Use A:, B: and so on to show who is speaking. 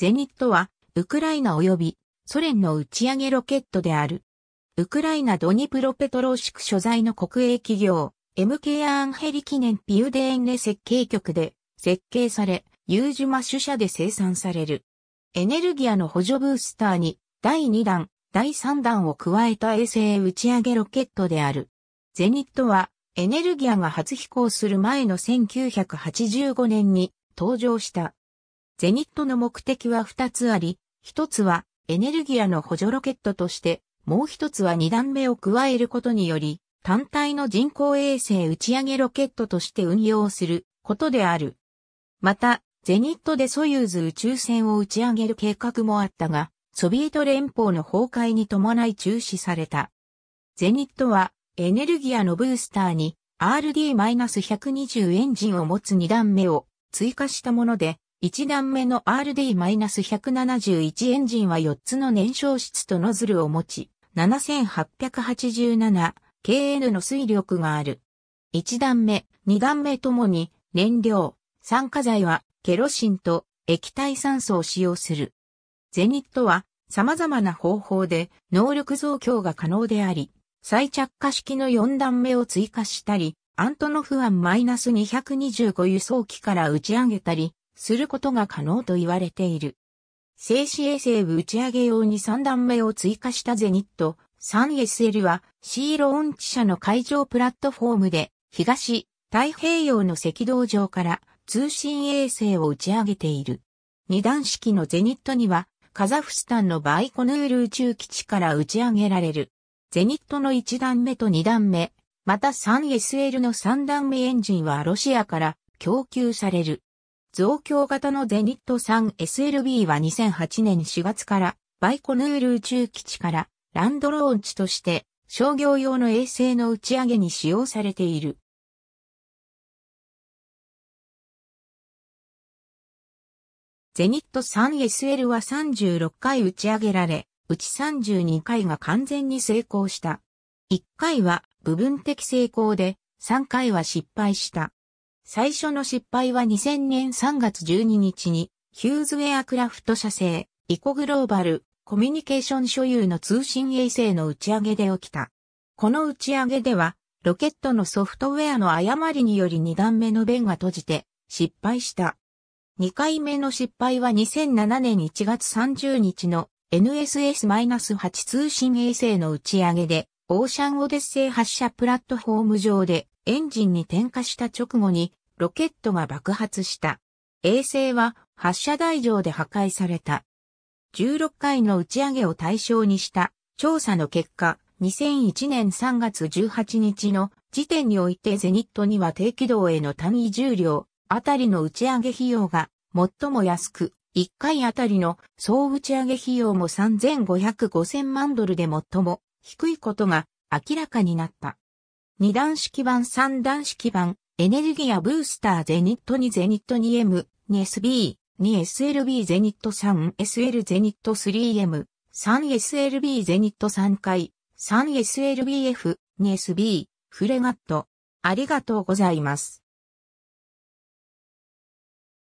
A: ゼニットは、ウクライナ及びソ連の打ち上げロケットである。ウクライナドニプロペトローシク所在の国営企業、MK アンヘリ記念ピューデーンレ設計局で設計され、ユージマ主社で生産される。エネルギアの補助ブースターに第2弾、第3弾を加えた衛星打ち上げロケットである。ゼニットはエネルギアが初飛行する前の1985年に登場したゼニットの目的は2つあり、1つはエネルギアの補助ロケットとして、もう1つは2段目を加えることにより、単体の人工衛星打ち上げロケットとして運用することである。また、ゼニットでソユーズ宇宙船を打ち上げる計画もあったが、ソビエト連邦の崩壊に伴い中止された。ゼニットはエネルギアのブースターに RD-120 エンジンを持つ2段目を追加したもので、1段目の RD-171 エンジンは4つの燃焼室とノズルを持ち、7887 KN の水力がある。1段目、2段目ともに燃料、酸化剤はケロシンと液体酸素を使用する。ゼニットは様々な方法で能力増強が可能であり、再着火式の4段目を追加したり、アントノフアン -225 輸送機から打ち上げたり、することが可能と言われている。静止衛星打ち上げ用に3段目を追加したゼニット 3SL はシーローンチ社の海上プラットフォームで東太平洋の赤道上から通信衛星を打ち上げている。二段式のゼニットにはカザフスタンのバイコヌール宇宙基地から打ち上げられる。ゼニットの1段目と2段目、また 3SL の3段目エンジンはロシアから供給される。増強型のゼニット 3SLB は2008年4月からバイコヌール宇宙基地からランドローンチとして商業用の衛星の打ち上げに使用されている。ゼニット 3SL は36回打ち上げられ、うち32回が完全に成功した。1回は部分的成功で、3回は失敗した。最初の失敗は2000年3月12日に、ヒューズウェアクラフト社製、イコグローバル、コミュニケーション所有の通信衛星の打ち上げで起きた。この打ち上げでは、ロケットのソフトウェアの誤りにより2段目の弁が閉じて、失敗した。2回目の失敗は2007年1月30日の NSS-8 通信衛星の打ち上げで、オーシャンオデッセイ発射プラットフォーム上でエンジンに点火した直後にロケットが爆発した。衛星は発射台上で破壊された。16回の打ち上げを対象にした調査の結果、2001年3月18日の時点においてゼニットには低軌道への単位重量あたりの打ち上げ費用が最も安く、1回あたりの総打ち上げ費用も3500-5000万ドルで最も低いことが明らかになった。2段式版3段式版エネルギアブースターゼニット2ゼニット 2M、2SB、2SLB ゼニット 3SL ゼニット 3M、3SLB ゼニット3回、3SLBF、2SB、フレガット。ありがとうございます。